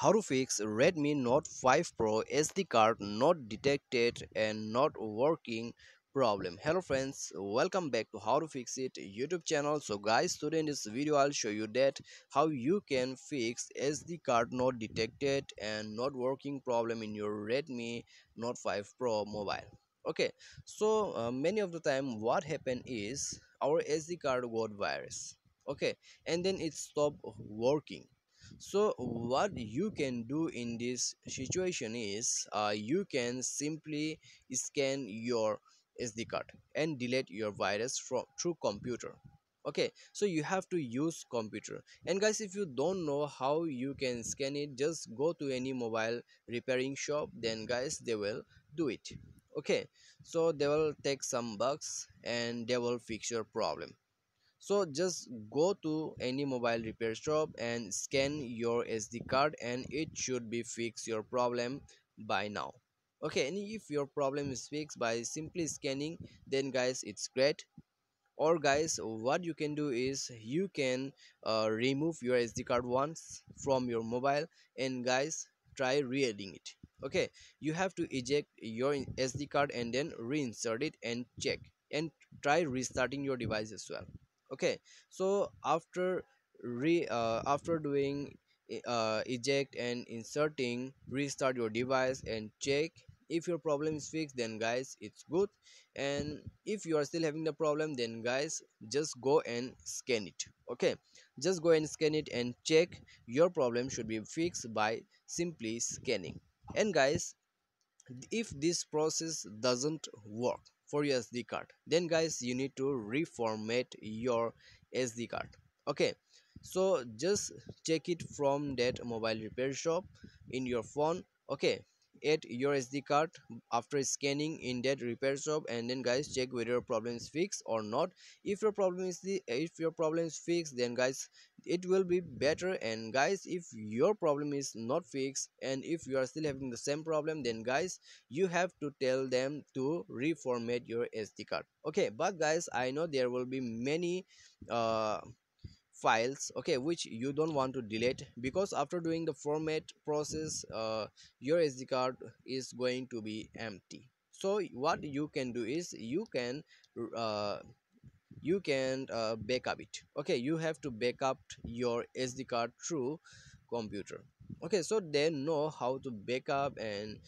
How to fix Redmi Note 5 Pro SD card not detected and not working problem. Hello friends, welcome back to How to Fix It YouTube channel. So guys, today in this video I'll show you that how you can fix SD card not detected and not working problem in your Redmi Note 5 Pro mobile. Okay, so uh, many of the time what happened is our SD card got virus okay and then it stopped working so what you can do in this situation is uh, you can simply scan your sd card and delete your virus from through computer okay so you have to use computer and guys if you don't know how you can scan it just go to any mobile repairing shop then guys they will do it okay so they will take some bugs and they will fix your problem so just go to any mobile repair shop and scan your sd card and it should be fix your problem by now okay and if your problem is fixed by simply scanning then guys it's great or guys what you can do is you can uh, remove your sd card once from your mobile and guys try re-adding it okay you have to eject your sd card and then reinsert it and check and try restarting your device as well okay so after re uh, after doing uh, eject and inserting restart your device and check if your problem is fixed then guys it's good and if you are still having the problem then guys just go and scan it okay just go and scan it and check your problem should be fixed by simply scanning and guys if this process doesn't work for your sd card then guys you need to reformat your sd card okay so just check it from that mobile repair shop in your phone okay at your sd card after scanning in that repair shop and then guys check whether your problem is fixed or not if your problem is the if your problem is fixed then guys it will be better and guys if your problem is not fixed and if you are still having the same problem then guys you have to tell them to reformat your sd card okay but guys i know there will be many uh files okay which you don't want to delete because after doing the format process uh, your sd card is going to be empty so what you can do is you can uh, you can uh, backup it okay you have to backup your sd card through computer okay so they know how to backup and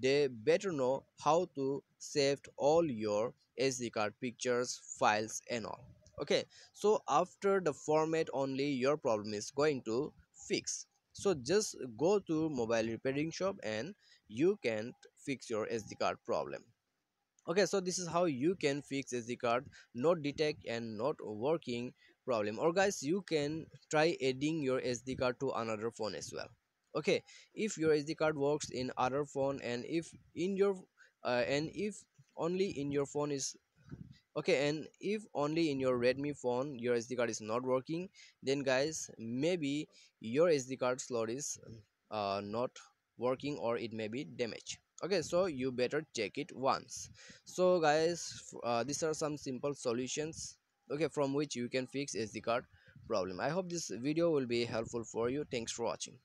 they better know how to save all your sd card pictures files and all okay so after the format only your problem is going to fix so just go to mobile repairing shop and you can fix your sd card problem okay so this is how you can fix sd card not detect and not working problem or guys you can try adding your sd card to another phone as well okay if your sd card works in other phone and if in your uh, and if only in your phone is okay and if only in your redmi phone your sd card is not working then guys maybe your sd card slot is uh, not working or it may be damaged okay so you better check it once so guys uh, these are some simple solutions okay from which you can fix sd card problem i hope this video will be helpful for you thanks for watching